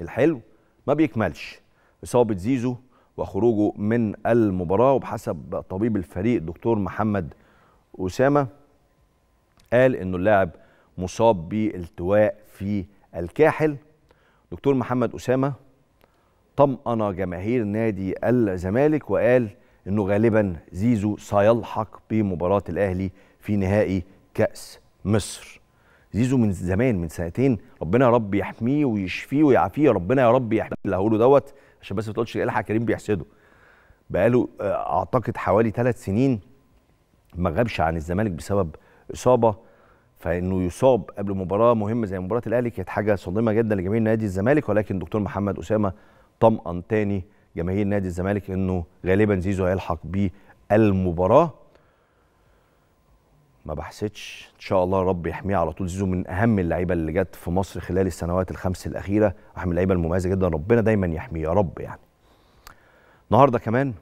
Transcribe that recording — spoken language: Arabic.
الحلو ما بيكملش اصابه زيزو وخروجه من المباراه وبحسب طبيب الفريق دكتور محمد اسامه قال انه اللاعب مصاب بالتواء في الكاحل دكتور محمد اسامه طمأن جماهير نادي الزمالك وقال انه غالبا زيزو سيلحق بمباراه الاهلي في نهائي كاس مصر زيزو من زمان من سنتين ربنا يا رب يحميه ويشفيه ويعافيه ربنا يا رب يحميه اللي هقوله دوت عشان بس ما تقولش الالحاح كريم بيحسده بقاله آه، اعتقد حوالي ثلاث سنين ما غابش عن الزمالك بسبب اصابه فانه يصاب قبل مباراه مهمه زي مباراه الاهلي كانت حاجه صادمه جدا لجماهير نادي الزمالك ولكن دكتور محمد اسامه طمأن تاني جماهير نادي الزمالك انه غالبا زيزو هيلحق بالمباراه ما بحسدش ان شاء الله رب يحميه على طول زيزو من اهم اللعيبه اللي جت في مصر خلال السنوات الخمس الاخيره واحد من اللعيبه المميزه جدا ربنا دايما يحميه يا رب يعني النهارده كمان